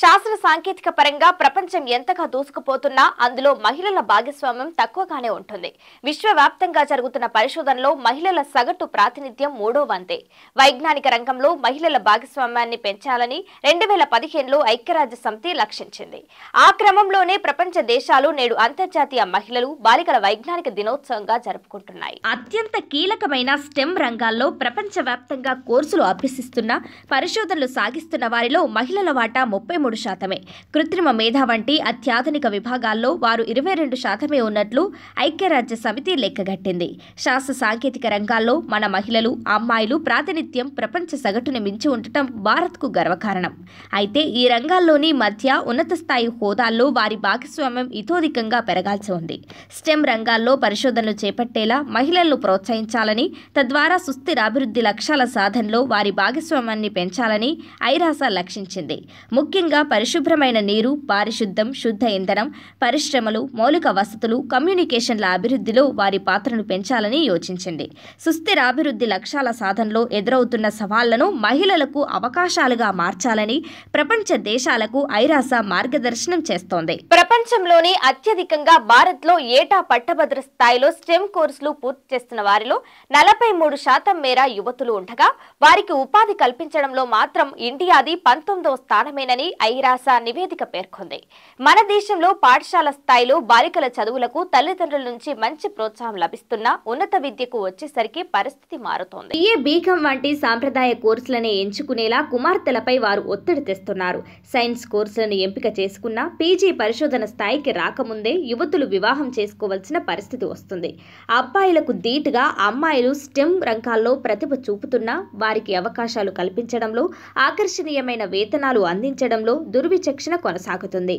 శాస్త్ర సాంకేతిక పరంగా ప్రపంచం ఎంతగా దూసుకుపోతున్నా అందులో మహిళల భాగస్వామ్యం తక్కువగానే ఉంటుంది విశ్వవ్యాప్తంగా జరుగుతున్న పరిశోధనలో మహిళల సగటు ప్రాతినిధ్యం మూడో వంతే వైజ్ఞానిక రంగంలో మహిళల భాగస్వామ్యాన్ని పెంచాలని రెండు వేల పదిహేనులో ఐక్యరాజ్య సమితి లక్షించింది ఆ క్రమంలోనే ప్రపంచ దేశాలు నేడు అంతర్జాతీయ మహిళలు బాలికల వైజ్ఞానిక దినోత్సవంగా జరుపుకుంటున్నాయి అత్యంత కీలకమైన స్టెమ్ రంగాల్లో ప్రపంచవ్యాప్తంగా కోర్సులు అభ్యసిస్తున్న పరిశోధనలు సాగిస్తున్న వారిలో మహిళల వాటా ముప్పై ఇరవై మూడు శాతమే కృత్రిమ మేధ వంటి అత్యాధునిక విభాగాల్లో వారు ఇరవై రెండు శాతమే ఉన్నట్లు ఐక్యరాజ్య సమితి లెక్కగట్టింది శాస్త్ర సాంకేతిక రంగాల్లో మన మహిళలు అమ్మాయిలు ప్రాతినిధ్యం ప్రపంచ సగటును మించి ఉండటం భారత్కు గర్వకారణం అయితే ఈ రంగాల్లోని మధ్య ఉన్నత స్థాయి హోదాల్లో వారి భాగస్వామ్యం ఇతోధికంగా పెరగాల్సి ఉంది స్టెమ్ రంగాల్లో పరిశోధనలు చేపట్టేలా మహిళలను ప్రోత్సహించాలని తద్వారా సుస్థిర అభివృద్ధి లక్ష్యాల సాధనలో వారి భాగస్వామ్యాన్ని పెంచాలని ఐరాస లక్షించింది ముఖ్యంగా ముఖ్యంగా పరిశుభ్రమైన నీరు పారిశుద్ధం శుద్ధ ఇంధనం పరిశ్రమలు మౌలిక వసతులు కమ్యూనికేషన్ల అభివృద్ధిలో వారి పాత్రను పెంచాలని యోచించింది సుస్థిర అభివృద్ధి లక్ష్యాల సాధనలో ఎదురవుతున్న సవాళ్లను మహిళలకు అవకాశాలుగా మార్చాలని ప్రపంచ దేశాలకు ఐరాస మార్గదర్శనం చేస్తోంది ప్రపంచంలోనే అత్యధికంగా భారత్ లో ఏటా పట్టభద్ర స్థాయిలో స్టెమ్ కోర్సులు పూర్తి చేస్తున్న వారిలో నలభై మూడు శాతం మేర యువతులు ఉండగా వారికి ఉపాధి కల్పించడంలో మాత్రం ఇండియాది పంతొమ్మిదవ స్థానమేనని ఐరాస నివేదిక పేర్కొంది మన దేశంలో పాఠశాల స్థాయిలో బాలికల చదువులకు తల్లిదండ్రుల నుంచి మంచి ప్రోత్సాహం లభిస్తున్నా ఉన్నత విద్యకు వచ్చేసరికి పరిస్థితి మారుతోంది ఏ బీకాం వంటి సాంప్రదాయ కోర్సులనే ఎంచుకునేలా కుమార్తెలపై వారు ఒత్తిడి తెస్తున్నారు సైన్స్ కోర్సులను ఎంపిక చేసుకున్నా పీజీ పరిశోధన స్థాయికి రాకముందే యువతులు వివాహం చేసుకోవాల్సిన పరిస్థితి వస్తుంది అబ్బాయిలకు ధీటుగా అమ్మాయిలు స్టెమ్ రంగాల్లో ప్రతిభ చూపుతున్నా వారికి అవకాశాలు కల్పించడంలో ఆకర్షణీయమైన వేతనాలు అందించడంలో రంగంలో దుర్విచక్షణ కొనసాగుతుంది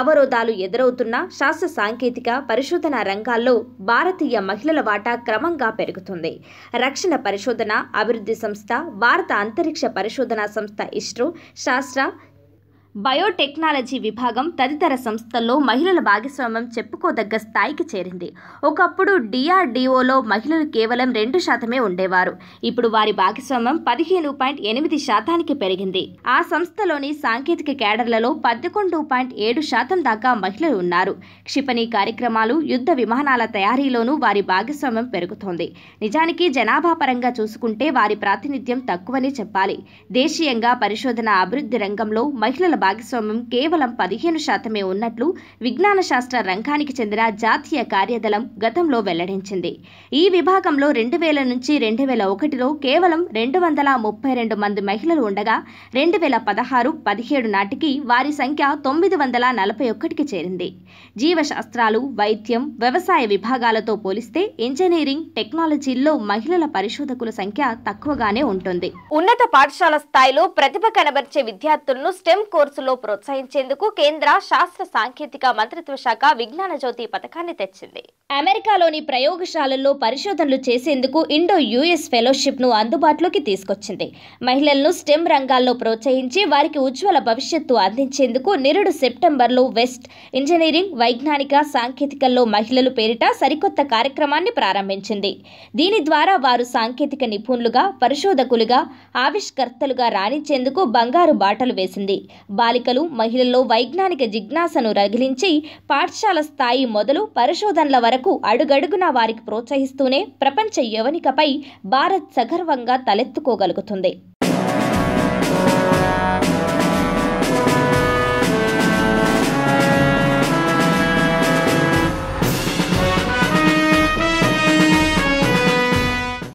అవరోధాలు ఎదురవుతున్న శాస్త్ర సాంకేతిక పరిశోధన రంగాల్లో భారతీయ మహిళల వాటా క్రమంగా పెరుగుతుంది రక్షణ పరిశోధన అభివృద్ధి సంస్థ భారత అంతరిక్ష పరిశోధన సంస్థ ఇస్రో శాస్త్ర బయోటెక్నాలజీ విభాగం తదితర సంస్థల్లో మహిళల భాగస్వామ్యం చెప్పుకోదగ్గ స్థాయికి చేరింది ఒకప్పుడు డిఆర్డిఓలో మహిళలు కేవలం రెండు శాతమే ఉండేవారు ఇప్పుడు వారి భాగస్వామ్యం పదిహేను పాయింట్ ఎనిమిది శాతానికి పెరిగింది ఆ సంస్థలోని సాంకేతిక కేడర్లలో పదకొండు పాయింట్ ఏడు శాతం దాకా మహిళలు ఉన్నారు క్షిపణి కార్యక్రమాలు యుద్ధ విమానాల తయారీలోనూ వారి భాగస్వామ్యం పెరుగుతోంది నిజానికి జనాభా పరంగా చూసుకుంటే వారి ప్రాతినిధ్యం తక్కువనే చెప్పాలి దేశీయంగా పరిశోధన అభివృద్ధి రంగంలో మహిళల భాగస్వామ్యం కేవలం పదిహేను శాతమే ఉన్నట్లు విజ్ఞాన శాస్త్ర రంగానికి చెందిన జాతీయ కార్యదళం గతంలో వెల్లడించింది ఈ విభాగంలో రెండు వేల నుంచి రెండు వేల ఒకటిలో కేవలం రెండు వందల ముప్పై రెండు మంది మహిళలు ఉండగా రెండు వేల పదహారు పదిహేడు నాటికి వారి సంఖ్య తొమ్మిది వందల నలభై ఒకటికి చేరింది జీవశాస్త్రాలు వైద్యం వ్యవసాయ విభాగాలతో పోలిస్తే ఇంజనీరింగ్ టెక్నాలజీల్లో మహిళల పరిశోధకుల సంఖ్య తక్కువగానే ఉంటుంది ఉన్నత పాఠశాల స్థాయిలో ప్రతిభ కనబర్చే విద్యార్థులను స్టెమ్ కోర్సు కోర్సులో ప్రోత్సహించేందుకు కేంద్ర శాస్త్ర సాంకేతిక మంత్రిత్వ శాఖ విజ్ఞాన జ్యోతి పథకాన్ని తెచ్చింది అమెరికాలోని ప్రయోగశాలల్లో పరిశోధనలు చేసేందుకు ఇండో యుఎస్ ఫెలోషిప్ను అందుబాటులోకి తీసుకొచ్చింది మహిళలను స్టెమ్ రంగాల్లో ప్రోత్సహించి వారికి ఉజ్వల భవిష్యత్తు అందించేందుకు నిరుడు సెప్టెంబర్లో వెస్ట్ ఇంజనీరింగ్ వైజ్ఞానిక సాంకేతికల్లో మహిళలు పేరిట సరికొత్త కార్యక్రమాన్ని ప్రారంభించింది దీని ద్వారా వారు సాంకేతిక నిపుణులుగా పరిశోధకులుగా ఆవిష్కర్తలుగా రాణించేందుకు బంగారు బాటలు వేసింది బాలికలు మహిళల్లో వైజ్ఞానిక జిజ్ఞాసను రగిలించి పాఠశాల స్థాయి మొదలు పరిశోధనల వరకు అడుగడుగున వారికి ప్రోత్సహిస్తూనే ప్రపంచ యువనికపై భారత్ సగర్వంగా తలెత్తుకోగలుగుతుంది